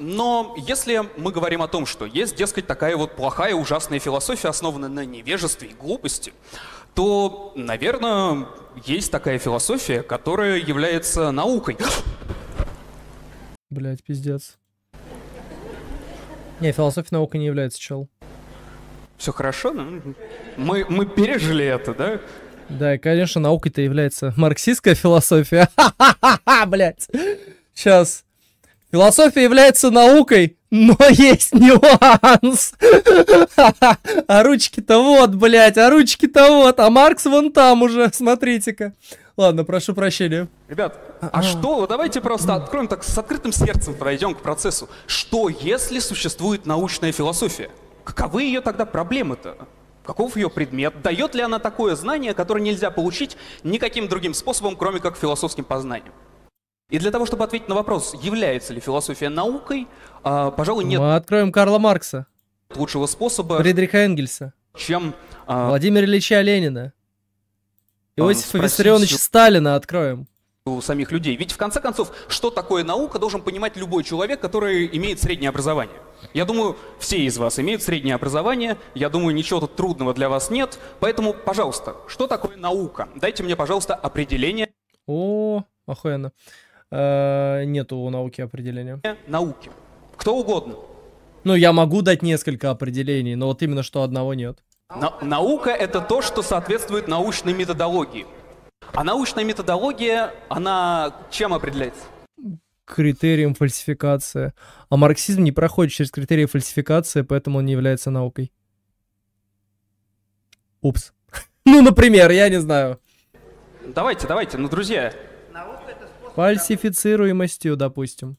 Но если мы говорим о том, что есть, дескать, такая вот плохая, ужасная философия, основанная на невежестве и глупости, то, наверное, есть такая философия, которая является наукой. Блять, пиздец. Не, философия наука не является, чел. Все хорошо, ну, мы, мы пережили это, да? Да, конечно, наукой-то является марксистская философия. Ха-ха-ха, блядь. Сейчас. Философия является наукой, но есть нюанс. А ручки-то вот, блядь, а ручки-то вот. А Маркс вон там уже, смотрите-ка. Ладно, прошу прощения. Ребят, а, а. что? Давайте просто откроем так с открытым сердцем, пройдем к процессу. Что, если существует научная философия? Каковы ее тогда проблемы-то? Каков ее предмет? Дает ли она такое знание, которое нельзя получить никаким другим способом, кроме как философским познанием? И для того, чтобы ответить на вопрос, является ли философия наукой, а, пожалуй, нет. Мы откроем Карла Маркса. Лучшего способа. Фридриха Энгельса. Чем... А... Владимира Ильича Ленина. А, Иосифа Виссарионовича Сталина откроем у самих людей. Ведь в конце концов, что такое наука, должен понимать любой человек, который имеет среднее образование. Я думаю, все из вас имеют среднее образование, я думаю, ничего тут трудного для вас нет, поэтому, пожалуйста, что такое наука? Дайте мне, пожалуйста, определение. О, охуенно э, нету у науки определения. Науки. Кто угодно. Ну, я могу дать несколько определений, но вот именно что одного нет. На наука — это то, что соответствует научной методологии. А научная методология, она чем определяется? Критерием фальсификации. А марксизм не проходит через критерии фальсификации, поэтому он не является наукой. Упс. ну, например, я не знаю. Давайте, давайте, ну, друзья, Фальсифицируемостью, допустим.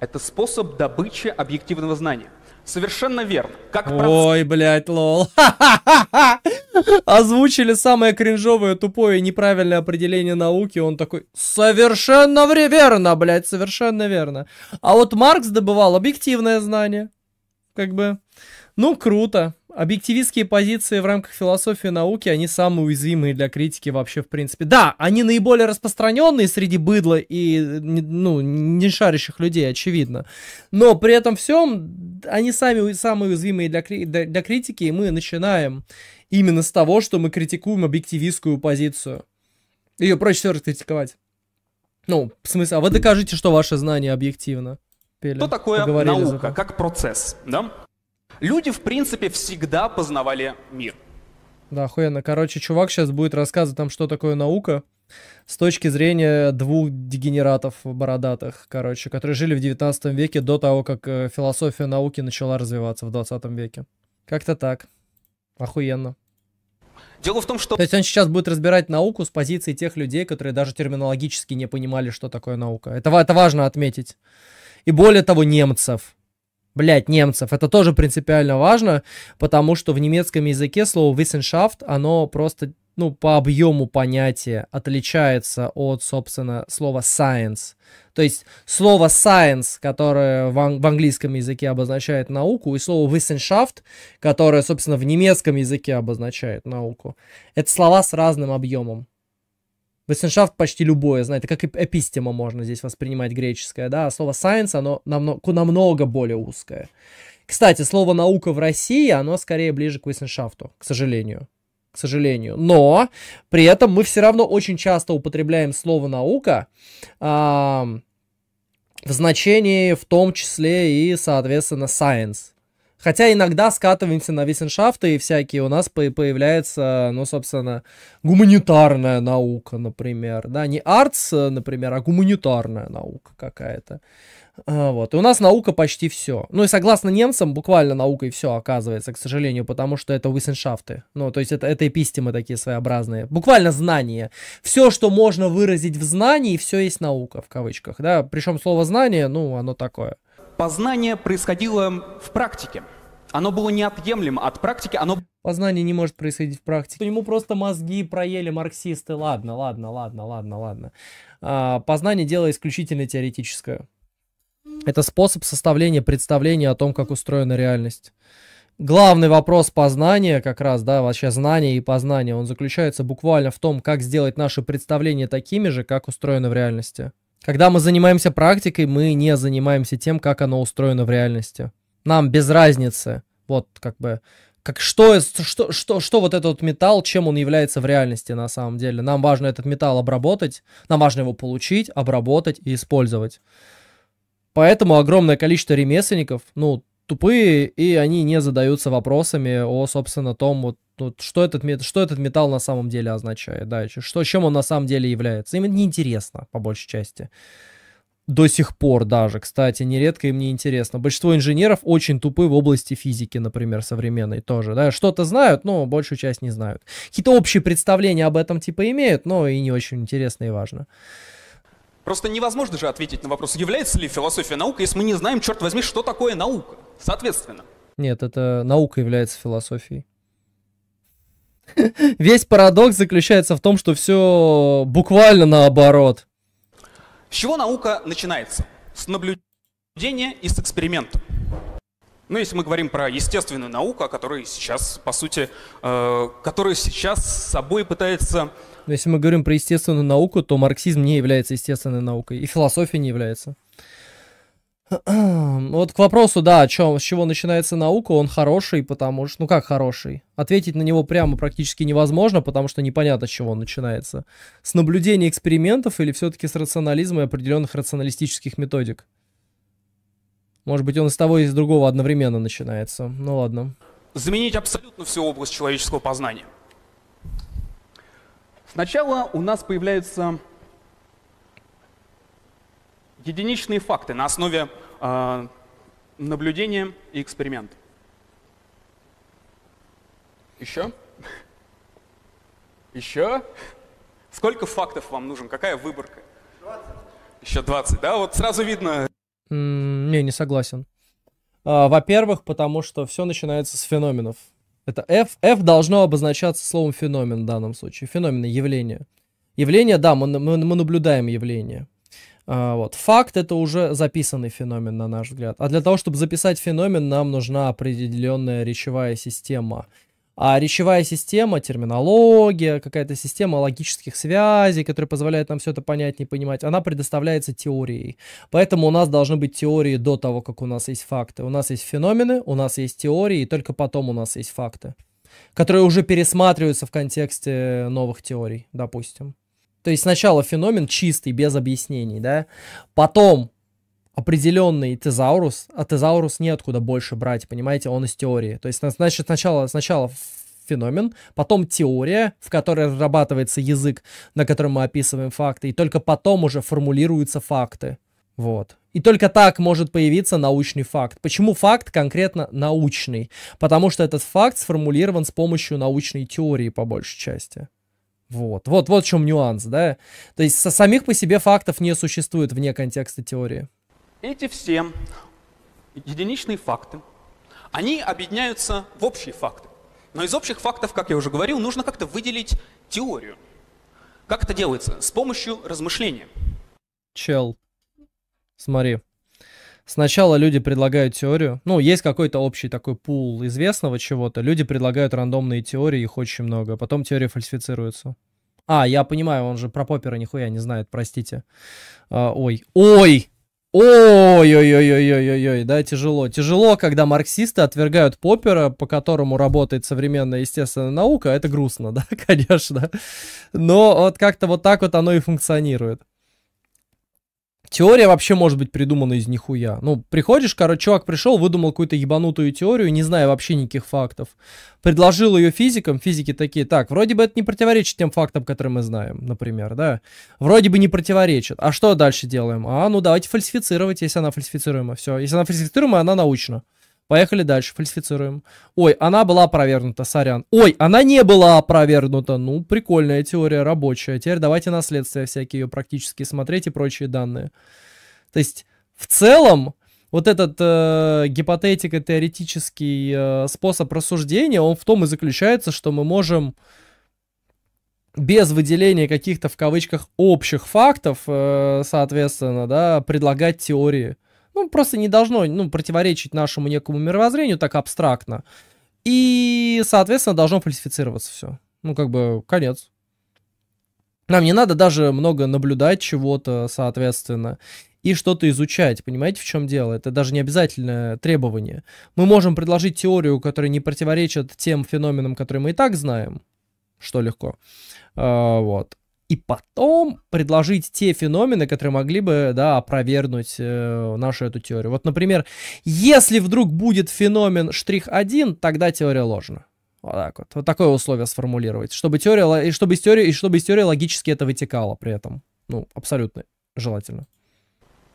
Это способ добычи объективного знания. Совершенно верно. Как Ой, проц... блядь, лол. Озвучили самое кринжовое, тупое, неправильное определение науки. Он такой, совершенно верно, блядь, совершенно верно. А вот Маркс добывал объективное знание. Как бы, ну, круто. Объективистские позиции в рамках философии науки, они самые уязвимые для критики вообще, в принципе. Да, они наиболее распространенные среди быдла и, ну, не шарящих людей, очевидно. Но при этом всем, они сами самые уязвимые для, для, для критики, и мы начинаем именно с того, что мы критикуем объективистскую позицию. Ее проще всего критиковать Ну, в смысле, а вы докажите, что ваше знание объективно. Пели, что такое наука, как процесс, да? Люди, в принципе, всегда познавали мир. Да, охуенно. Короче, чувак сейчас будет рассказывать нам, что такое наука с точки зрения двух дегенератов бородатых, короче, которые жили в 19 веке до того, как э, философия науки начала развиваться в 20 веке. Как-то так. Охуенно. Дело в том, что... То есть он сейчас будет разбирать науку с позиции тех людей, которые даже терминологически не понимали, что такое наука. Это, это важно отметить. И более того, немцев блядь, немцев. Это тоже принципиально важно, потому что в немецком языке слово «wissenschaft», оно просто, ну, по объему понятия отличается от, собственно, слова «science». То есть слово science, которое в, ан- в английском языке обозначает науку, и слово wissenschaft, которое, собственно, в немецком языке обозначает науку, это слова с разным объемом. Висеншафт почти любое, знаете, как и эпистема можно здесь воспринимать греческое, да, а слово science, оно намного, намного более узкое. Кстати, слово наука в России, оно скорее ближе к висеншафту, к сожалению. К сожалению. Но при этом мы все равно очень часто употребляем слово наука а, в значении в том числе и, соответственно, science Хотя иногда скатываемся на висеншафты и всякие, у нас появляется, ну, собственно, гуманитарная наука, например, да, не артс, например, а гуманитарная наука какая-то. А, вот. И у нас наука почти все. Ну и согласно немцам, буквально наука и все оказывается, к сожалению, потому что это висеншафты. Ну, то есть это, это эпистемы такие своеобразные. Буквально знания. Все, что можно выразить в знании, все есть наука, в кавычках. Да? Причем слово знание, ну, оно такое. Познание происходило в практике оно было неотъемлемо от практики, оно... Познание не может происходить в практике. Ему просто мозги проели марксисты. Ладно, ладно, ладно, ладно, ладно. А, познание дело исключительно теоретическое. Это способ составления представления о том, как устроена реальность. Главный вопрос познания, как раз, да, вообще знание и познание, он заключается буквально в том, как сделать наши представления такими же, как устроено в реальности. Когда мы занимаемся практикой, мы не занимаемся тем, как оно устроено в реальности. Нам без разницы. Вот как бы как что, что, что, что вот этот металл, чем он является в реальности на самом деле. Нам важно этот металл обработать, нам важно его получить, обработать и использовать. Поэтому огромное количество ремесленников, ну, тупые, и они не задаются вопросами о, собственно, том, вот, вот что, этот, что этот металл на самом деле означает, да, что, чем он на самом деле является. Им неинтересно, по большей части до сих пор даже, кстати, нередко и мне интересно. Большинство инженеров очень тупы в области физики, например, современной тоже. Да? Что-то знают, но большую часть не знают. Какие-то общие представления об этом типа имеют, но и не очень интересно и важно. Просто невозможно же ответить на вопрос, является ли философия наука, если мы не знаем, черт возьми, что такое наука. Соответственно. Нет, это наука является философией. Весь парадокс заключается в том, что все буквально наоборот. С чего наука начинается? С наблюдения и с эксперимента. Ну, если мы говорим про естественную науку, которая сейчас, по сути, э, которая сейчас собой пытается... Но если мы говорим про естественную науку, то марксизм не является естественной наукой, и философия не является. Вот к вопросу, да, о чем, с чего начинается наука, он хороший, потому что, ну как хороший? Ответить на него прямо практически невозможно, потому что непонятно, с чего он начинается. С наблюдения экспериментов или все-таки с рационализма и определенных рационалистических методик? Может быть, он из того и из другого одновременно начинается. Ну ладно. Заменить абсолютно всю область человеческого познания. Сначала у нас появляются единичные факты на основе а, наблюдение и эксперимент. Еще? Еще? Сколько фактов вам нужен? Какая выборка? 20. Еще 20, да? Вот сразу видно. Mm, не, не согласен. А, во-первых, потому что все начинается с феноменов. Это F. F должно обозначаться словом феномен в данном случае. Феномены, явление. Явление, да, мы, мы, мы наблюдаем явление. А, вот. Факт это уже записанный феномен, на наш взгляд. А для того, чтобы записать феномен, нам нужна определенная речевая система. А речевая система, терминология, какая-то система логических связей, которая позволяет нам все это понять, не понимать, она предоставляется теорией. Поэтому у нас должны быть теории до того, как у нас есть факты. У нас есть феномены, у нас есть теории, и только потом у нас есть факты, которые уже пересматриваются в контексте новых теорий, допустим. То есть сначала феномен чистый, без объяснений, да. Потом определенный тезаурус, а тезаурус неоткуда больше брать, понимаете, он из теории. То есть, значит, сначала, сначала феномен, потом теория, в которой разрабатывается язык, на котором мы описываем факты, и только потом уже формулируются факты. Вот. И только так может появиться научный факт. Почему факт конкретно научный? Потому что этот факт сформулирован с помощью научной теории по большей части. Вот, вот, вот в чем нюанс, да. То есть со самих по себе фактов не существует вне контекста теории. Эти все единичные факты, они объединяются в общие факты. Но из общих фактов, как я уже говорил, нужно как-то выделить теорию. Как это делается? С помощью размышления. Чел, смотри, Сначала люди предлагают теорию. Ну, есть какой-то общий такой пул известного чего-то. Люди предлагают рандомные теории, их очень много. А потом теории фальсифицируются. А, я понимаю, он же про Поппера нихуя не знает, простите. А, ой. Ой! Ой-ой-ой-ой-ой-ой, да, тяжело. Тяжело, когда марксисты отвергают Поппера, по которому работает современная естественная наука. Это грустно, да, конечно. Но вот как-то вот так вот оно и функционирует. Теория вообще может быть придумана из нихуя. Ну, приходишь, короче, чувак пришел, выдумал какую-то ебанутую теорию, не зная вообще никаких фактов. Предложил ее физикам, физики такие, так, вроде бы это не противоречит тем фактам, которые мы знаем, например, да? Вроде бы не противоречит. А что дальше делаем? А, ну давайте фальсифицировать, если она фальсифицируема. Все, если она фальсифицируема, она научна. Поехали дальше, фальсифицируем. Ой, она была опровергнута, сорян. Ой, она не была опровергнута. Ну, прикольная теория, рабочая. Теперь давайте наследствия всякие ее практически смотреть и прочие данные. То есть, в целом, вот этот э, гипотетико-теоретический э, способ рассуждения, он в том и заключается, что мы можем без выделения каких-то в кавычках общих фактов, э, соответственно, да, предлагать теории ну, просто не должно, ну, противоречить нашему некому мировоззрению так абстрактно. И, соответственно, должно фальсифицироваться все. Ну, как бы, конец. Нам не надо даже много наблюдать чего-то, соответственно, и что-то изучать. Понимаете, в чем дело? Это даже не обязательное требование. Мы можем предложить теорию, которая не противоречит тем феноменам, которые мы и так знаем, что легко. А, вот и потом предложить те феномены, которые могли бы, да, опровергнуть э, нашу эту теорию. Вот, например, если вдруг будет феномен штрих 1, тогда теория ложна. Вот так вот. Вот такое условие сформулировать, чтобы теория, и чтобы из теории, и чтобы из теории логически это вытекало при этом. Ну, абсолютно желательно.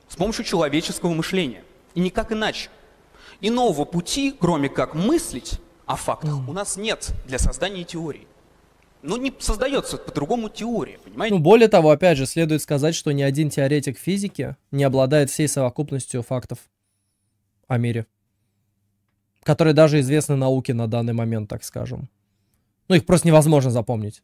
С помощью человеческого мышления. И никак иначе. Иного пути, кроме как мыслить о фактах, mm. у нас нет для создания теории ну, не создается по-другому теория, понимаете? Ну, более того, опять же, следует сказать, что ни один теоретик физики не обладает всей совокупностью фактов о мире, которые даже известны науке на данный момент, так скажем. Ну, их просто невозможно запомнить.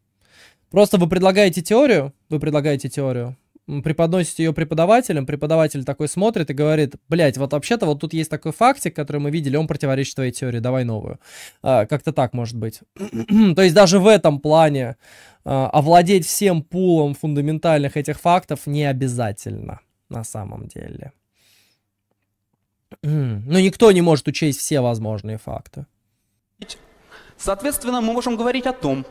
Просто вы предлагаете теорию, вы предлагаете теорию, преподносите ее преподавателям, преподаватель такой смотрит и говорит, блядь, вот вообще-то вот тут есть такой фактик, который мы видели, он противоречит твоей теории, давай новую. А, как-то так может быть. То есть даже в этом плане а, овладеть всем пулом фундаментальных этих фактов не обязательно на самом деле. Но никто не может учесть все возможные факты. Соответственно, мы можем говорить о том,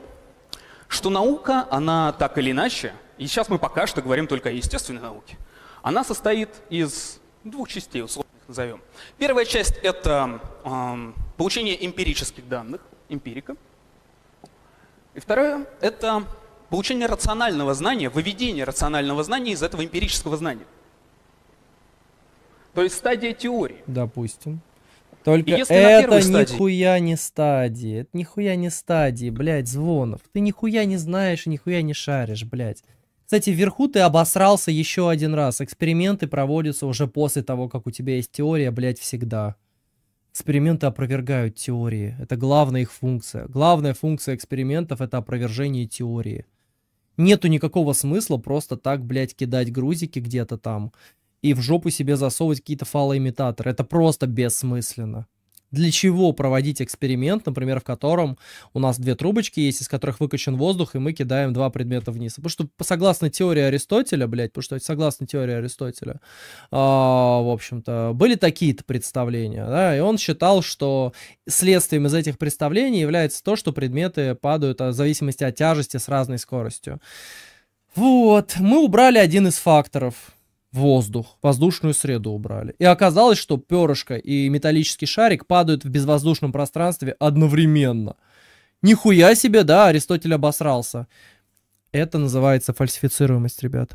что наука, она так или иначе – и сейчас мы пока что говорим только о естественной науке. Она состоит из двух частей, условно их назовем. Первая часть — это э, получение эмпирических данных, эмпирика. И второе — это получение рационального знания, выведение рационального знания из этого эмпирического знания. То есть стадия теории. Допустим. Только если это стадии... нихуя не стадии. Это нихуя не стадии, блядь, звонов. Ты нихуя не знаешь и нихуя не шаришь, блядь. Кстати, вверху ты обосрался еще один раз. Эксперименты проводятся уже после того, как у тебя есть теория, блядь, всегда. Эксперименты опровергают теории. Это главная их функция. Главная функция экспериментов — это опровержение теории. Нету никакого смысла просто так, блядь, кидать грузики где-то там и в жопу себе засовывать какие-то фалоимитаторы. Это просто бессмысленно для чего проводить эксперимент, например, в котором у нас две трубочки есть, из которых выкачан воздух, и мы кидаем два предмета вниз. Потому что согласно теории Аристотеля, блядь, потому что согласно теории Аристотеля, э, в общем-то, были такие-то представления, да, и он считал, что следствием из этих представлений является то, что предметы падают в зависимости от тяжести с разной скоростью. Вот, мы убрали один из факторов воздух, воздушную среду убрали. И оказалось, что перышко и металлический шарик падают в безвоздушном пространстве одновременно. Нихуя себе, да, Аристотель обосрался. Это называется фальсифицируемость, ребят.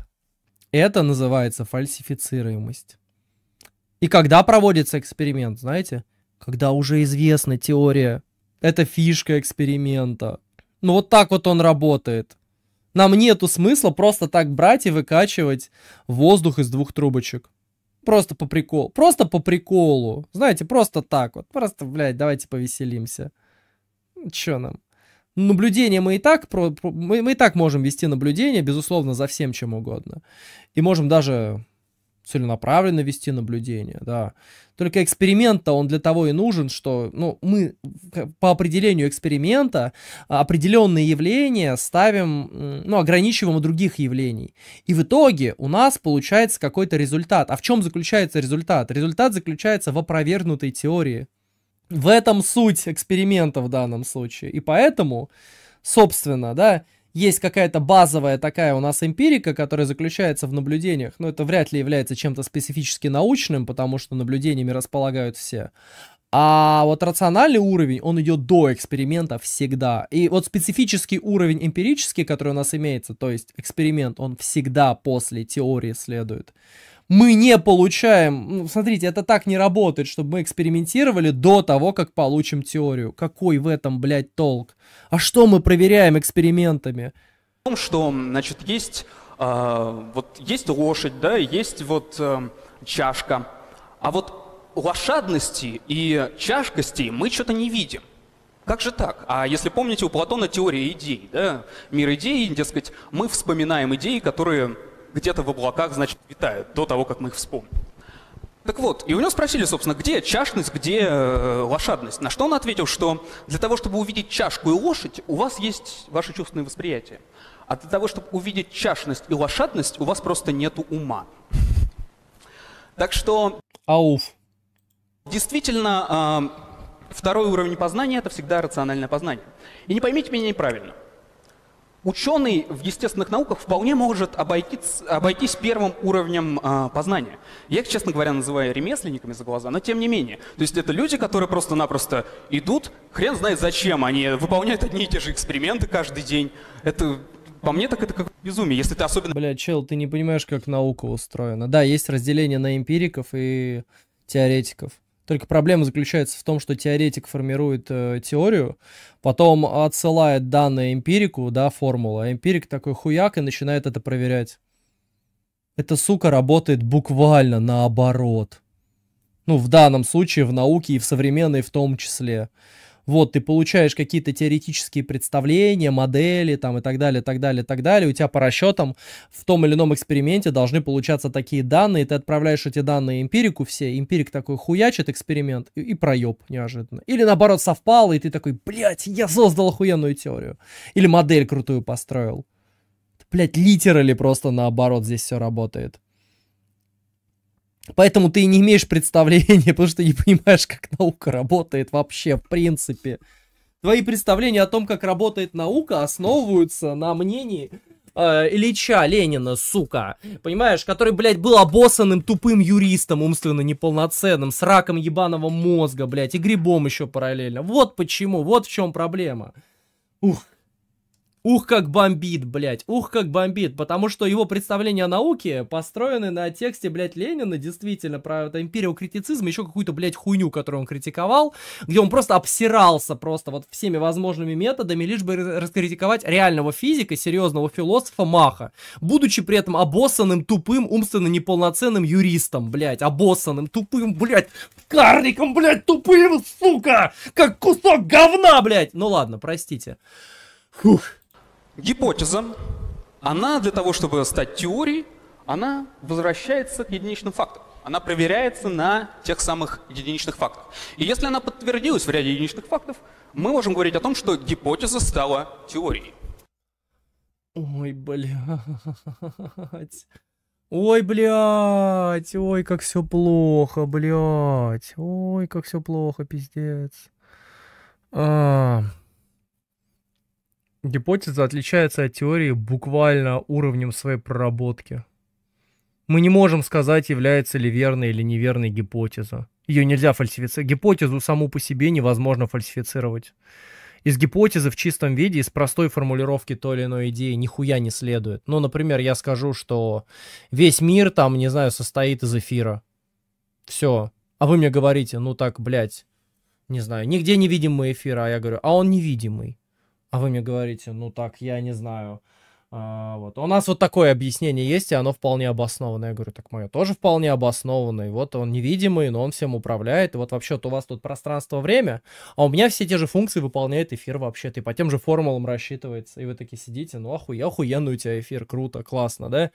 Это называется фальсифицируемость. И когда проводится эксперимент, знаете? Когда уже известна теория. Это фишка эксперимента. Ну вот так вот он работает. Нам нету смысла просто так брать и выкачивать воздух из двух трубочек. Просто по приколу. Просто по приколу. Знаете, просто так вот. Просто, блядь, давайте повеселимся. Чё нам? Наблюдение мы и так про, мы, мы и так можем вести наблюдение, безусловно, за всем чем угодно. И можем даже целенаправленно вести наблюдение, да. Только эксперимент-то он для того и нужен, что ну, мы по определению эксперимента а, определенные явления ставим, ну, ограничиваем у других явлений. И в итоге у нас получается какой-то результат. А в чем заключается результат? Результат заключается в опровергнутой теории. В этом суть эксперимента в данном случае. И поэтому, собственно, да, есть какая-то базовая такая у нас эмпирика, которая заключается в наблюдениях, но ну, это вряд ли является чем-то специфически научным, потому что наблюдениями располагают все. А вот рациональный уровень, он идет до эксперимента всегда. И вот специфический уровень эмпирический, который у нас имеется, то есть эксперимент, он всегда после теории следует мы не получаем... Ну, смотрите, это так не работает, чтобы мы экспериментировали до того, как получим теорию. Какой в этом, блядь, толк? А что мы проверяем экспериментами? В том, что, значит, есть, э, вот, есть лошадь, да, есть вот э, чашка. А вот лошадности и чашкости мы что-то не видим. Как же так? А если помните, у Платона теория идей, да, мир идей, дескать, мы вспоминаем идеи, которые где-то в облаках, значит, витают до того, как мы их вспомним. Так вот, и у него спросили, собственно, где чашность, где э, лошадность. На что он ответил, что для того, чтобы увидеть чашку и лошадь, у вас есть ваше чувственное восприятие. А для того, чтобы увидеть чашность и лошадность, у вас просто нет ума. Так что... Ауф. Действительно, э, второй уровень познания – это всегда рациональное познание. И не поймите меня неправильно. Ученый в естественных науках вполне может обойтись, обойтись первым уровнем э, познания. Я их, честно говоря, называю ремесленниками за глаза, но тем не менее. То есть это люди, которые просто-напросто идут, хрен знает зачем, они выполняют одни и те же эксперименты каждый день. Это по мне так это как безумие, если ты особенно... Бля, чел, ты не понимаешь, как наука устроена. Да, есть разделение на эмпириков и теоретиков. Только проблема заключается в том, что теоретик формирует э, теорию, потом отсылает данные эмпирику, да, формулу, а эмпирик такой хуяк и начинает это проверять. Эта сука работает буквально наоборот. Ну, в данном случае в науке и в современной в том числе. Вот, ты получаешь какие-то теоретические представления, модели там и так далее, так далее, так далее. У тебя по расчетам в том или ином эксперименте должны получаться такие данные. Ты отправляешь эти данные эмпирику все, эмпирик такой хуячит эксперимент и, и проеб неожиданно. Или наоборот совпало, и ты такой, блядь, я создал охуенную теорию. Или модель крутую построил. Блять, литерали просто наоборот здесь все работает. Поэтому ты не имеешь представления, потому что не понимаешь, как наука работает вообще, в принципе. Твои представления о том, как работает наука, основываются на мнении э, Ильича Ленина, сука. Понимаешь, который, блядь, был обоссанным тупым юристом, умственно неполноценным, с раком ебаного мозга, блядь, и грибом еще параллельно. Вот почему, вот в чем проблема. Ух. Ух, как бомбит, блядь, ух, как бомбит, потому что его представления о науке построены на тексте, блядь, Ленина, действительно, про это империокритицизм, еще какую-то, блядь, хуйню, которую он критиковал, где он просто обсирался просто вот всеми возможными методами, лишь бы раскритиковать реального физика, серьезного философа Маха, будучи при этом обоссанным, тупым, умственно неполноценным юристом, блядь, обоссанным, тупым, блядь, карликом, блядь, тупым, сука, как кусок говна, блядь, ну ладно, простите. Фух гипотеза, она для того, чтобы стать теорией, она возвращается к единичным фактам. Она проверяется на тех самых единичных фактах. И если она подтвердилась в ряде единичных фактов, мы можем говорить о том, что гипотеза стала теорией. Ой, блядь. Ой, блядь, ой, как все плохо, блядь. Ой, как все плохо, пиздец. А, -а, -а гипотеза отличается от теории буквально уровнем своей проработки. Мы не можем сказать, является ли верной или неверной гипотеза. Ее нельзя фальсифицировать. Гипотезу саму по себе невозможно фальсифицировать. Из гипотезы в чистом виде, из простой формулировки той или иной идеи нихуя не следует. Ну, например, я скажу, что весь мир там, не знаю, состоит из эфира. Все. А вы мне говорите, ну так, блядь, не знаю, нигде не видим мы эфира, а я говорю, а он невидимый. А вы мне говорите, ну так, я не знаю. А, вот. У нас вот такое объяснение есть, и оно вполне обоснованное. Я говорю, так мое тоже вполне обоснованное. вот он невидимый, но он всем управляет. И вот вообще-то у вас тут пространство-время, а у меня все те же функции выполняет эфир вообще-то. И по тем же формулам рассчитывается. И вы такие сидите, ну охуя, охуенный у тебя эфир, круто, классно, да?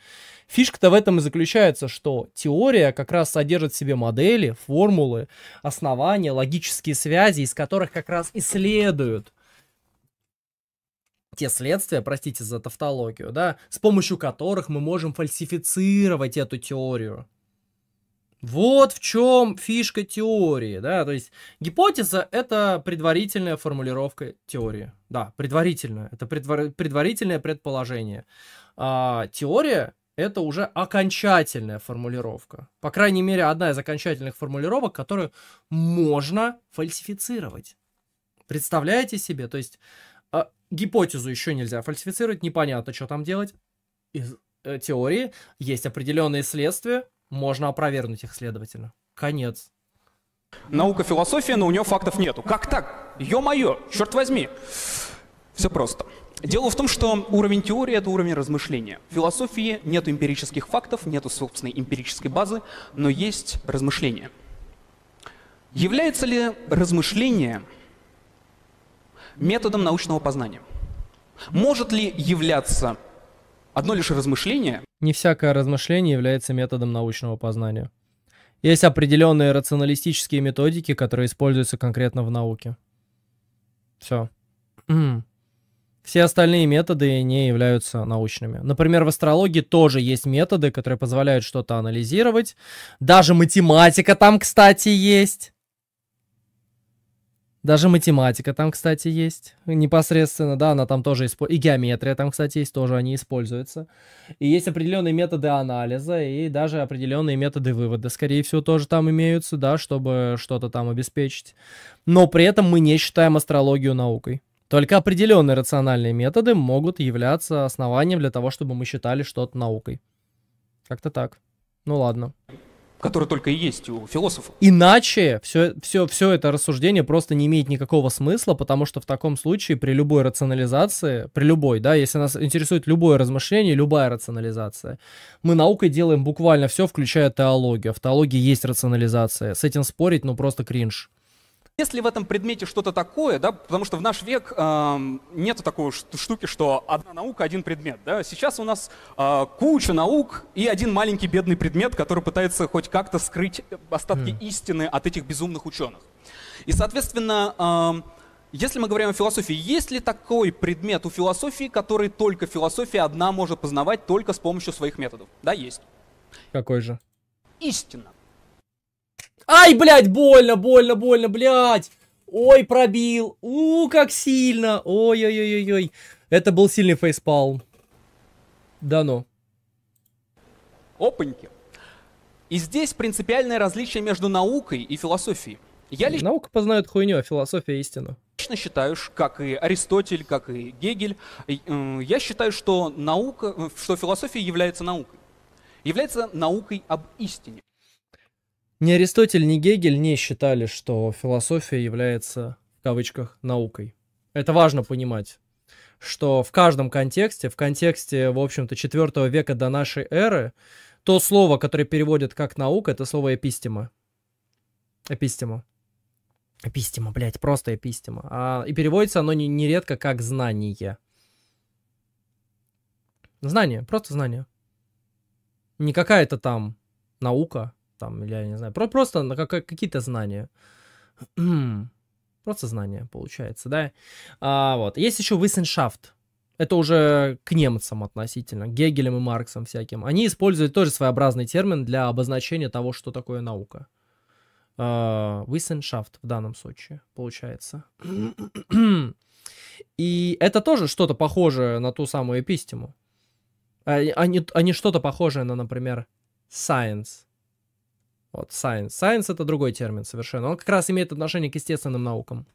Фишка-то в этом и заключается, что теория как раз содержит в себе модели, формулы, основания, логические связи, из которых как раз и следует те следствия, простите за тавтологию, да, с помощью которых мы можем фальсифицировать эту теорию. Вот в чем фишка теории, да, то есть гипотеза – это предварительная формулировка теории, да, предварительная, это предвар... предварительное предположение, а теория – это уже окончательная формулировка, по крайней мере, одна из окончательных формулировок, которую можно фальсифицировать. Представляете себе, то есть гипотезу еще нельзя фальсифицировать, непонятно, что там делать. Из э, теории есть определенные следствия, можно опровергнуть их, следовательно. Конец. Наука философия, но у нее фактов нету. Как так? Ё-моё, черт возьми. Все просто. Дело в том, что уровень теории — это уровень размышления. В философии нет эмпирических фактов, нет собственной эмпирической базы, но есть размышления. Является ли размышление методом научного познания. Может ли являться одно лишь размышление? Не всякое размышление является методом научного познания. Есть определенные рационалистические методики, которые используются конкретно в науке. Все. Все остальные методы не являются научными. Например, в астрологии тоже есть методы, которые позволяют что-то анализировать. Даже математика там, кстати, есть. Даже математика там, кстати, есть непосредственно, да, она там тоже используется. И геометрия там, кстати, есть, тоже они используются. И есть определенные методы анализа и даже определенные методы вывода, скорее всего, тоже там имеются, да, чтобы что-то там обеспечить. Но при этом мы не считаем астрологию наукой. Только определенные рациональные методы могут являться основанием для того, чтобы мы считали что-то наукой. Как-то так. Ну ладно который только и есть у философов. Иначе все, все, все это рассуждение просто не имеет никакого смысла, потому что в таком случае при любой рационализации, при любой, да, если нас интересует любое размышление, любая рационализация, мы наукой делаем буквально все, включая теологию. А в теологии есть рационализация. С этим спорить, ну, просто кринж. Если в этом предмете что-то такое, да, потому что в наш век э, эм, нет такой штуки, что одна наука, один предмет. Да? Сейчас у нас э, куча наук и один маленький бедный предмет, который пытается хоть как-то скрыть остатки mm. истины от этих безумных ученых. И, соответственно, э, если мы говорим о философии, есть ли такой предмет у философии, который только философия одна может познавать только с помощью своих методов? Да, есть. Какой же? Истина. Ай, блядь, больно, больно, больно, блядь. Ой, пробил. У, как сильно. Ой-ой-ой-ой-ой. Это был сильный фейспалм. Да ну. Опаньки. И здесь принципиальное различие между наукой и философией. Я лично... Наука познает хуйню, а философия истину. Лично считаю, как и Аристотель, как и Гегель, э, я считаю, что наука, э, что философия является наукой. Является наукой об истине. Ни Аристотель, ни Гегель не считали, что философия является, в кавычках, наукой. Это важно понимать что в каждом контексте, в контексте, в общем-то, 4 века до нашей эры, то слово, которое переводят как наука, это слово эпистема. Эпистема. Эпистема, блядь, просто эпистема. А, и переводится оно не, нередко как знание. Знание, просто знание. Не какая-то там наука, там, я не знаю, про просто какие-то знания. просто знания, получается, да. А, вот. Есть еще Wissenschaft. Это уже к немцам относительно, Гегелем и Марксом всяким. Они используют тоже своеобразный термин для обозначения того, что такое наука. Uh, а, Wissenschaft в данном случае, получается. И это тоже что-то похожее на ту самую эпистему. А, они, они что-то похожее на, например, science. Вот, science. Science — это другой термин совершенно. Он как раз имеет отношение к естественным наукам.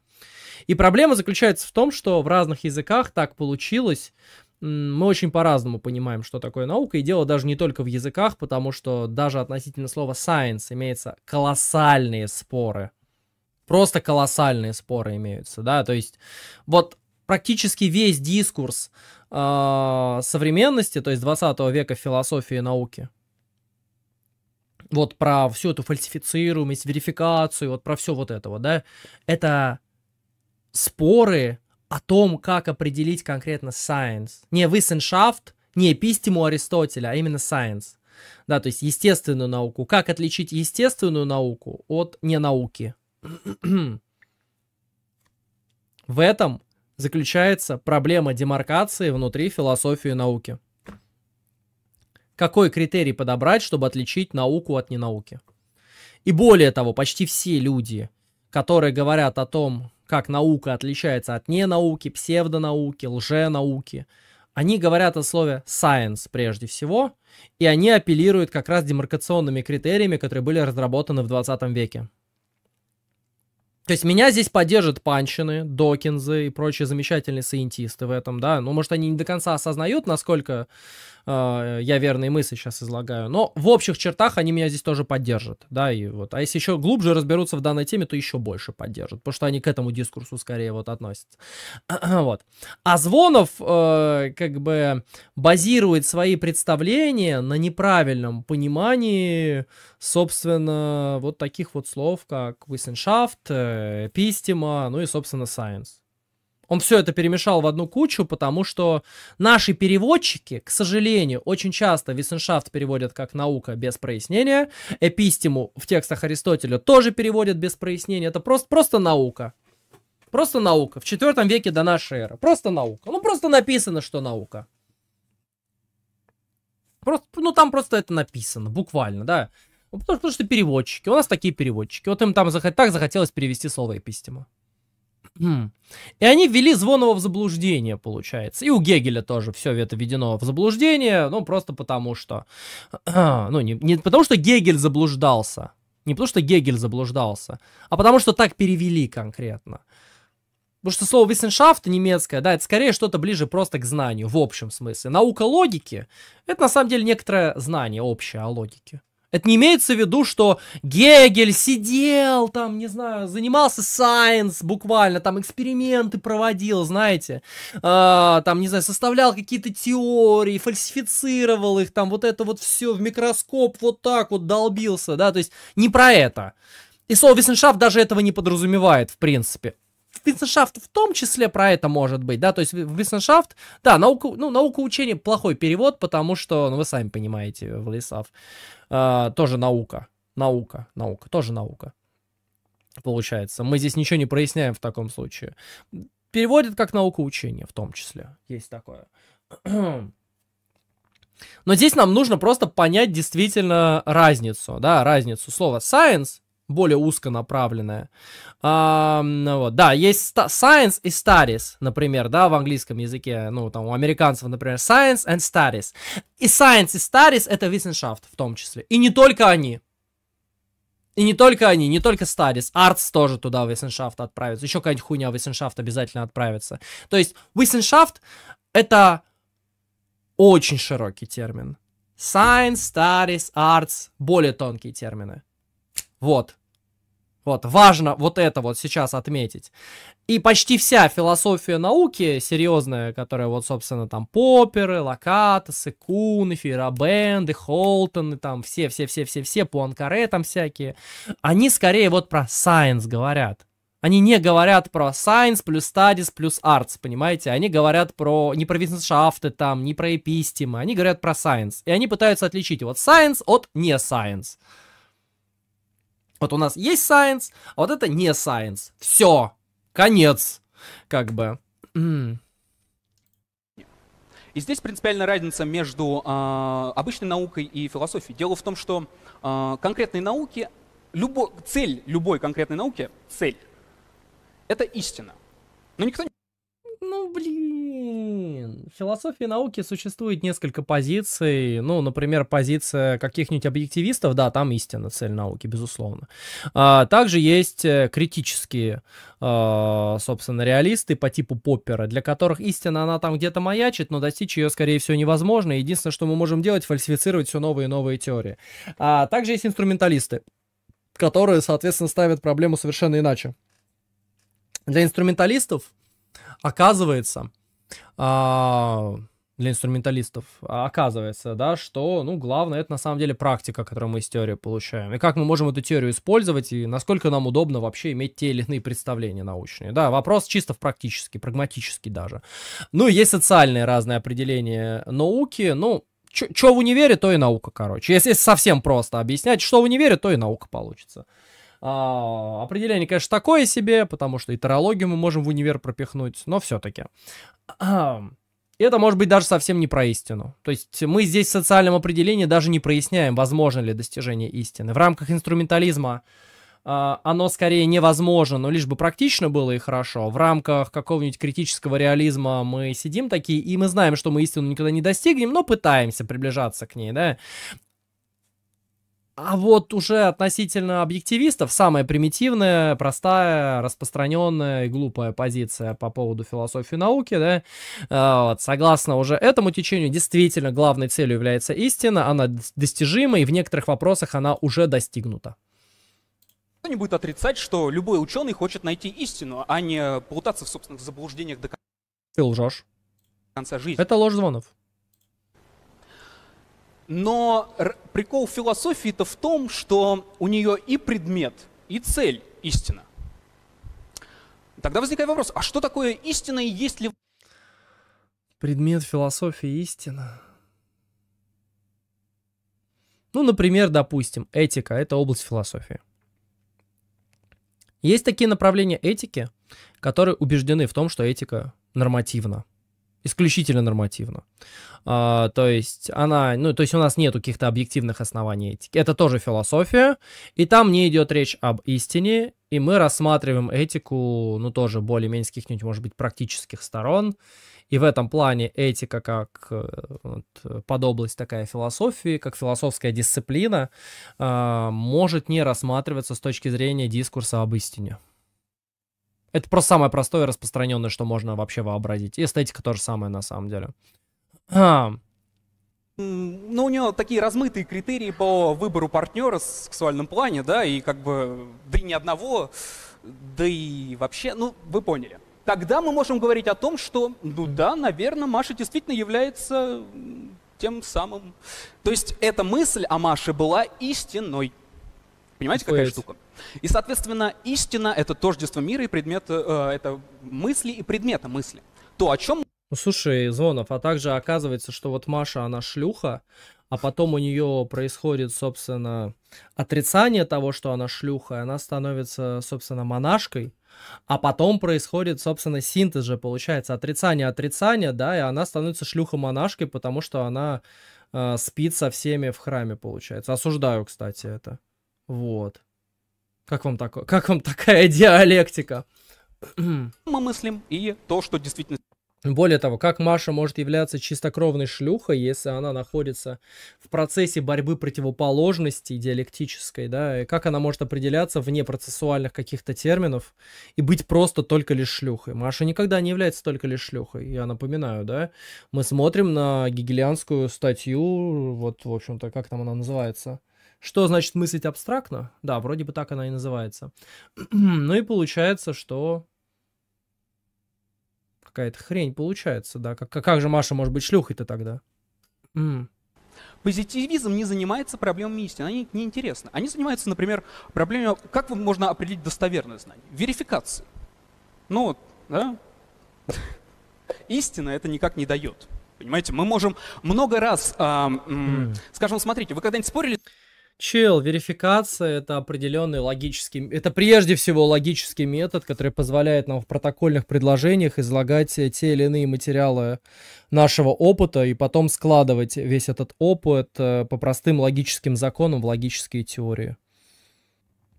И проблема заключается в том, что в разных языках так получилось, мы очень по-разному понимаем, что такое наука, и дело даже не только в языках, потому что даже относительно слова science имеются колоссальные споры. Просто колоссальные споры имеются, да, то есть вот практически весь дискурс э, современности, то есть 20 века философии и науки – вот про всю эту фальсифицируемость, верификацию, вот про все вот этого, да, это споры о том, как определить конкретно science. Не Wissenschaft, не пистему Аристотеля, а именно science. Да, то есть естественную науку. Как отличить естественную науку от ненауки? В этом заключается проблема демаркации внутри философии науки какой критерий подобрать, чтобы отличить науку от ненауки. И более того, почти все люди, которые говорят о том, как наука отличается от ненауки, псевдонауки, лженауки, они говорят о слове science прежде всего, и они апеллируют как раз демаркационными критериями, которые были разработаны в 20 веке. То есть меня здесь поддержат панчины, докинзы и прочие замечательные саентисты в этом, да. Ну, может, они не до конца осознают, насколько Э, я верные мысли сейчас излагаю. Но в общих чертах они меня здесь тоже поддержат, да, и вот. А если еще глубже разберутся в данной теме, то еще больше поддержат, потому что они к этому дискурсу скорее вот относятся. вот. А Звонов э, как бы базирует свои представления на неправильном понимании, собственно, вот таких вот слов, как Wissenschaft, Пистима, э, ну и, собственно, Science. Он все это перемешал в одну кучу, потому что наши переводчики, к сожалению, очень часто Виссеншафт переводят как наука без прояснения, эпистему в текстах Аристотеля тоже переводят без прояснения, это просто, просто наука. Просто наука. В четвертом веке до нашей эры. Просто наука. Ну, просто написано, что наука. Просто, ну, там просто это написано, буквально, да. Потому, потому что переводчики. У нас такие переводчики. Вот им там так захотелось перевести слово эпистема. И они ввели Звонова в заблуждение, получается. И у Гегеля тоже все это введено в заблуждение, ну, просто потому что... Ну, не, не потому что Гегель заблуждался, не потому что Гегель заблуждался, а потому что так перевели конкретно. Потому что слово «виссеншафт» немецкое, да, это скорее что-то ближе просто к знанию, в общем смысле. Наука логики — это на самом деле некоторое знание общее о логике. Это не имеется в виду, что Гегель сидел там, не знаю, занимался сайенс буквально, там эксперименты проводил, знаете, э, там, не знаю, составлял какие-то теории, фальсифицировал их, там вот это вот все в микроскоп вот так вот долбился, да, то есть не про это. И слово Wissenschaft даже этого не подразумевает, в принципе. Виссеншафт в том числе про это может быть, да, то есть Виссеншафт, да, наука, ну, наука учения плохой перевод, потому что, ну, вы сами понимаете, Владислав, э, тоже наука, наука, наука, тоже наука, получается. Мы здесь ничего не проясняем в таком случае. Переводит как наука учения в том числе, есть такое. Но здесь нам нужно просто понять действительно разницу, да, разницу слова science более узко направленная. А, ну вот. Да, есть science и studies, например, да, в английском языке, ну, там, у американцев, например, science and studies. И science и studies — это Wissenschaft в том числе. И не только они. И не только они, не только Studies, Arts тоже туда в Wissenschaft отправится, еще какая-нибудь хуйня в Wissenschaft обязательно отправится. То есть Wissenschaft — это очень широкий термин. Science, Studies, Arts — более тонкие термины. Вот. Вот, важно вот это вот сейчас отметить. И почти вся философия науки серьезная, которая вот, собственно, там Попперы, Лакатосы, Куны, Фейрабенды, Холтоны, там все-все-все-все-все, Пуанкаре там всякие, они скорее вот про science говорят. Они не говорят про science плюс studies плюс arts, понимаете? Они говорят про не про виссеншафты там, не про эпистемы, они говорят про science. И они пытаются отличить вот science от не science. Вот у нас есть science, а вот это не science. Все, конец, как бы. И здесь принципиальная разница между э, обычной наукой и философией. Дело в том, что э, а, конкретные науки, любо, цель любой конкретной науки, цель, это истина. Но никто не... Ну, блин. В философии науки существует несколько позиций. Ну, например, позиция каких-нибудь объективистов, да, там истина цель науки, безусловно. А, также есть э, критические, а, собственно, реалисты по типу Поппера, для которых истина, она там где-то маячит, но достичь ее, скорее всего, невозможно. Единственное, что мы можем делать, фальсифицировать все новые и новые теории. А, также есть инструменталисты, которые, соответственно, ставят проблему совершенно иначе. Для инструменталистов оказывается, а, для инструменталистов, а, оказывается, да, что, ну, главное, это на самом деле практика, которую мы из теории получаем, и как мы можем эту теорию использовать, и насколько нам удобно вообще иметь те или иные представления научные, да, вопрос чисто практически, прагматически даже. Ну, и есть социальные разные определения науки, ну, что в универе, то и наука, короче. Если, если совсем просто объяснять, что в универе, то и наука получится. А, определение, конечно, такое себе, потому что и тарологию мы можем в универ пропихнуть, но все-таки. Это может быть даже совсем не про истину. То есть мы здесь в социальном определении даже не проясняем, возможно ли достижение истины. В рамках инструментализма а, оно скорее невозможно, но лишь бы практично было и хорошо. В рамках какого-нибудь критического реализма мы сидим такие, и мы знаем, что мы истину никогда не достигнем, но пытаемся приближаться к ней, да. А вот уже относительно объективистов самая примитивная, простая, распространенная и глупая позиция по поводу философии науки, да, а, вот, согласно уже этому течению, действительно главной целью является истина, она достижима и в некоторых вопросах она уже достигнута. Кто не будет отрицать, что любой ученый хочет найти истину, а не плутаться в собственных заблуждениях до конца. Ты лжешь. конца жизни. Это ложь звонов. Но прикол философии-то в том, что у нее и предмет, и цель истина. Тогда возникает вопрос, а что такое истина и есть ли... Предмет философии истина. Ну, например, допустим, этика — это область философии. Есть такие направления этики, которые убеждены в том, что этика нормативна исключительно нормативно. А, то есть она, ну, то есть у нас нет каких-то объективных оснований этики. Это тоже философия, и там не идет речь об истине, и мы рассматриваем этику, ну, тоже более-менее с каких-нибудь, может быть, практических сторон. И в этом плане этика как э, вот, подобласть такая философии, как философская дисциплина, э, может не рассматриваться с точки зрения дискурса об истине. Это просто самое простое и распространенное, что можно вообще вообразить. И эстетика тоже самое на самом деле. Хм. Ну, у него такие размытые критерии по выбору партнера в сексуальном плане, да, и как бы, да и ни одного, да и вообще, ну, вы поняли. Тогда мы можем говорить о том, что, ну да, наверное, Маша действительно является тем самым. То есть эта мысль о Маше была истинной. Понимаете, какая штука? И, соответственно, истина — это тождество мира и предмет, э, это мысли и предмета мысли. То, о чем... Ну, слушай, Звонов, а также оказывается, что вот Маша, она шлюха, а потом у нее происходит, собственно, отрицание того, что она шлюха, и она становится, собственно, монашкой, а потом происходит, собственно, синтез же, получается, отрицание отрицания, да, и она становится шлюхой монашкой потому что она э, спит со всеми в храме, получается. Осуждаю, кстати, это. Вот. Как вам, так, как вам такая диалектика? Мы мыслим и то, что действительно... Более того, как Маша может являться чистокровной шлюхой, если она находится в процессе борьбы противоположностей диалектической, да, и как она может определяться вне процессуальных каких-то терминов и быть просто только лишь шлюхой. Маша никогда не является только лишь шлюхой, я напоминаю, да. Мы смотрим на гигелианскую статью, вот, в общем-то, как там она называется? Что значит мыслить абстрактно? Да, вроде бы так она и называется. ну и получается, что какая-то хрень получается, да. Как, как же Маша может быть шлюхой-то тогда? М Позитивизм не занимается проблемами истины, они не интересны. Они занимаются, например, проблемой, как можно определить достоверное знание? Верификации. Ну, да? Истина это никак не дает. Понимаете, мы можем много раз, э, э, скажем, смотрите, вы когда-нибудь спорили... Чел, верификация это определенный логический, это прежде всего логический метод, который позволяет нам в протокольных предложениях излагать те или иные материалы нашего опыта и потом складывать весь этот опыт э, по простым логическим законам в логические теории.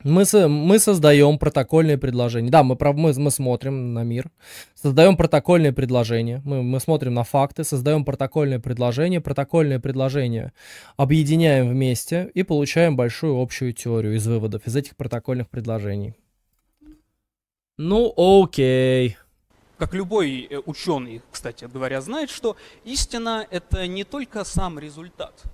Мы, со, мы создаем протокольные предложения. Да, мы, мы, мы смотрим на мир, создаем протокольные предложения, мы, мы смотрим на факты, создаем протокольные предложения, протокольные предложения объединяем вместе и получаем большую общую теорию из выводов, из этих протокольных предложений. Ну, окей. Как любой э, ученый, кстати говоря, знает, что истина — это не только сам результат —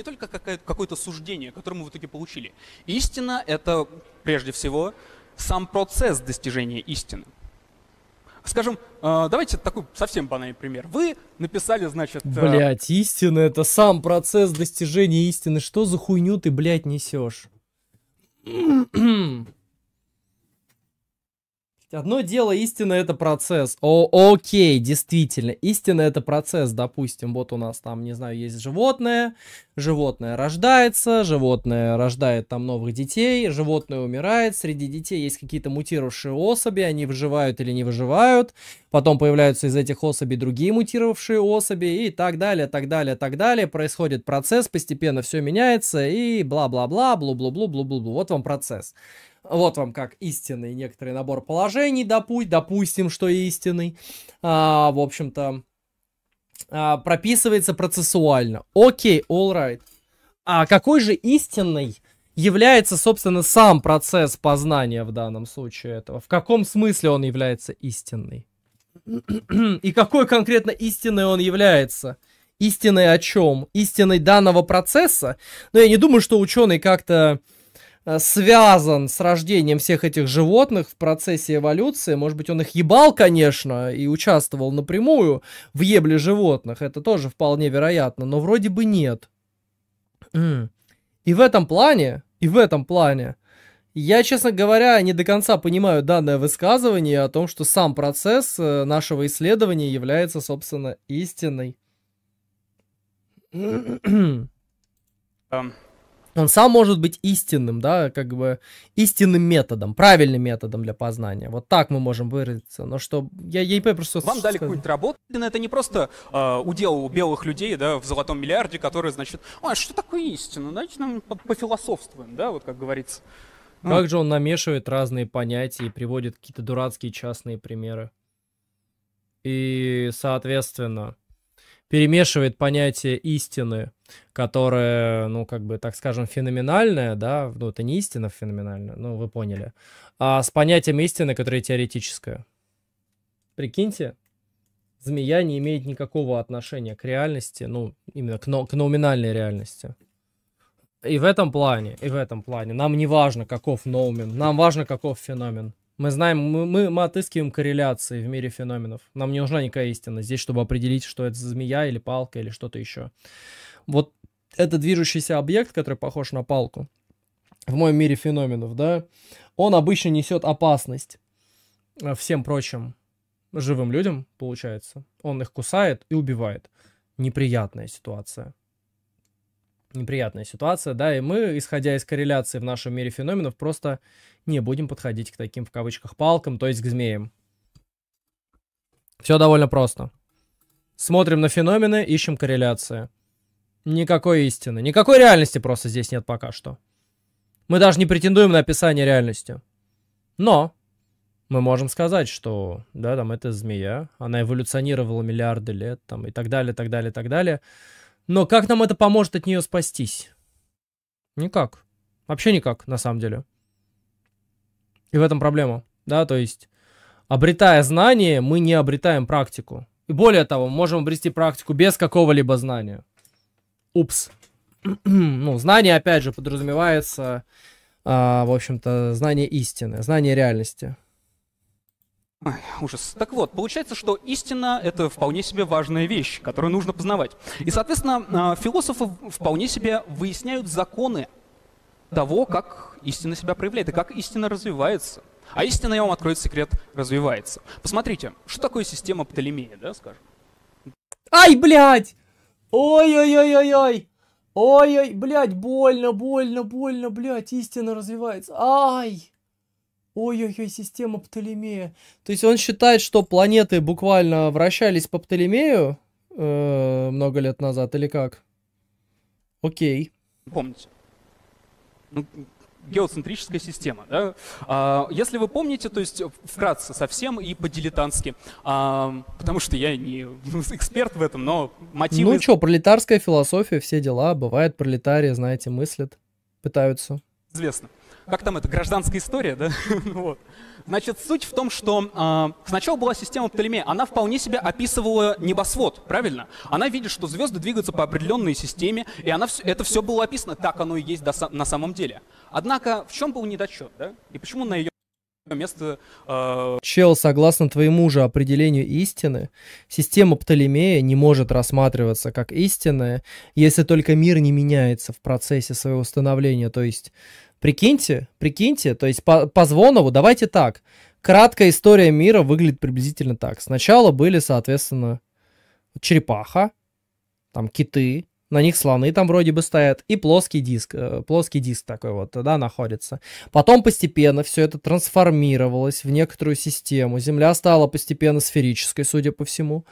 это не только какое-то суждение, которое мы в итоге получили. Истина — это, прежде всего, сам процесс достижения истины. Скажем, э, давайте такой совсем банальный пример. Вы написали, значит... Э, Блять, истина — это сам процесс достижения истины. Что за хуйню ты, блядь, несешь? Одно дело, истина это процесс. О, окей, действительно, истина это процесс. Допустим, вот у нас там, не знаю, есть животное, животное рождается, животное рождает там новых детей, животное умирает, среди детей есть какие-то мутировавшие особи, они выживают или не выживают, потом появляются из этих особей другие мутировавшие особи и так далее, так далее, так далее. Происходит процесс, постепенно все меняется и бла-бла-бла, блу-блу-блу, блу-блу-блу. Вот вам процесс. Вот вам как истинный некоторый набор положений, допу допустим, что истинный. А, в общем-то, а, прописывается процессуально. Окей, all right. А какой же истинный является, собственно, сам процесс познания в данном случае этого? В каком смысле он является истинный? И какой конкретно истинный он является? Истинный о чем? Истинный данного процесса? Но ну, я не думаю, что ученый как-то... Э, связан с рождением всех этих животных в процессе эволюции. Может быть, он их ебал, конечно, и участвовал напрямую в ебле животных. Это тоже вполне вероятно, но вроде бы нет. И в этом плане, и в этом плане, я, честно говоря, не до конца понимаю данное высказывание о том, что сам процесс э, нашего исследования является, собственно, истиной. Э, он сам может быть истинным, да, как бы истинным методом, правильным методом для познания. Вот так мы можем выразиться. Но что я ЕИП просто... Вам дали какую-нибудь работу, это не просто э, удел белых людей, да, в золотом миллиарде, которые, значит, а что такое истина? Значит, ну, нам пофилософствуем, да, вот как говорится. Ну, как же он намешивает разные понятия и приводит какие-то дурацкие частные примеры. И, соответственно, перемешивает понятие истины, которое, ну, как бы, так скажем, феноменальное, да, ну, это не истина феноменальная, ну, вы поняли, а с понятием истины, которое теоретическое. Прикиньте, змея не имеет никакого отношения к реальности, ну, именно к, но, к номинальной реальности. И в этом плане, и в этом плане нам не важно, каков ноумен, нам важно, каков феномен. Мы знаем, мы, мы, мы отыскиваем корреляции в мире феноменов. Нам не нужна никакая истина здесь, чтобы определить, что это змея или палка или что-то еще. Вот это движущийся объект, который похож на палку, в моем мире феноменов, да, он обычно несет опасность э, всем прочим живым людям, получается. Он их кусает и убивает. Неприятная ситуация неприятная ситуация, да, и мы, исходя из корреляции в нашем мире феноменов, просто не будем подходить к таким, в кавычках, палкам, то есть к змеям. Все довольно просто. Смотрим на феномены, ищем корреляции. Никакой истины, никакой реальности просто здесь нет пока что. Мы даже не претендуем на описание реальности. Но мы можем сказать, что, да, там, это змея, она эволюционировала миллиарды лет, там, и так далее, так далее, так далее. Но как нам это поможет от нее спастись? Никак. Вообще никак, на самом деле. И в этом проблема. Да, то есть, обретая знание, мы не обретаем практику. И более того, мы можем обрести практику без какого-либо знания. Упс. ну, знание, опять же, подразумевается, э, в общем-то, знание истины, знание реальности. Ой, ужас. Так вот, получается, что истина — это вполне себе важная вещь, которую нужно познавать. И, соответственно, а, философы вполне себе выясняют законы того, как истина себя проявляет и как истина развивается. А истина, я вам открою секрет, развивается. Посмотрите, что такое система Птолемея, да, скажем? Ай, блядь! Ой-ой-ой-ой-ой! Ой-ой, блядь, больно, больно, больно, блядь, истина развивается. Ай! Ой-ой-ой, система Птолемея. То есть он считает, что планеты буквально вращались по Птолемею э, много лет назад, или как? Окей. Помните. Ну, геоцентрическая система. Да? А, если вы помните, то есть вкратце совсем и по-дилетантски, а, потому что я не эксперт в этом, но мотивы... Ну что, пролетарская философия, все дела, бывает пролетарии, знаете, мыслят, пытаются. Известно. А, как там это, гражданская история, да? вот. Значит, суть в том, что э, сначала была система Птолемея, она вполне себе описывала небосвод, правильно? Она видит, что звезды двигаются по определенной системе, и она все, это все было описано, так оно и есть до, на самом деле. Однако, в чем был недочет, да? И почему на ее место... Э... Чел, согласно твоему же определению истины, система Птолемея не может рассматриваться как истинная, если только мир не меняется в процессе своего становления, то есть Прикиньте, прикиньте, то есть по, по Звонову, давайте так. Краткая история мира выглядит приблизительно так. Сначала были, соответственно, черепаха, там киты, на них слоны там вроде бы стоят, и плоский диск, э, плоский диск такой вот, да, находится. Потом постепенно все это трансформировалось в некоторую систему, Земля стала постепенно сферической, судя по всему,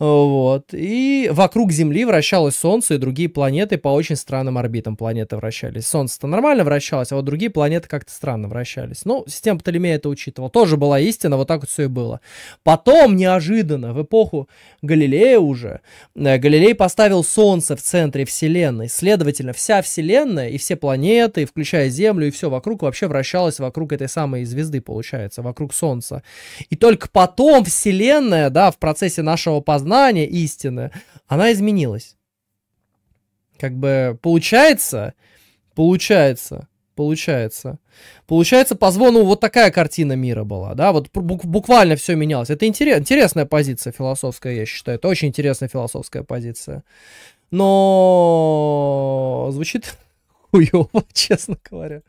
э, вот, и вокруг Земли вращалось Солнце и другие планеты по очень странным орбитам планеты вращались. Солнце-то нормально вращалось, а вот другие планеты как-то странно вращались. Ну, система Птолемея это учитывала, тоже была истина, вот так вот все и было. Потом, неожиданно, в эпоху Галилея уже, э, Галилей поставил Солнце в центр центре Вселенной. Следовательно, вся Вселенная и все планеты, включая Землю и все вокруг, вообще вращалась вокруг этой самой звезды, получается, вокруг Солнца. И только потом Вселенная, да, в процессе нашего познания истины, она изменилась. Как бы получается, получается, получается. Получается, по звону вот такая картина мира была, да, вот буквально все менялось. Это интерес, интересная позиция философская, я считаю, это очень интересная философская позиция. Но звучит хуево, честно говоря.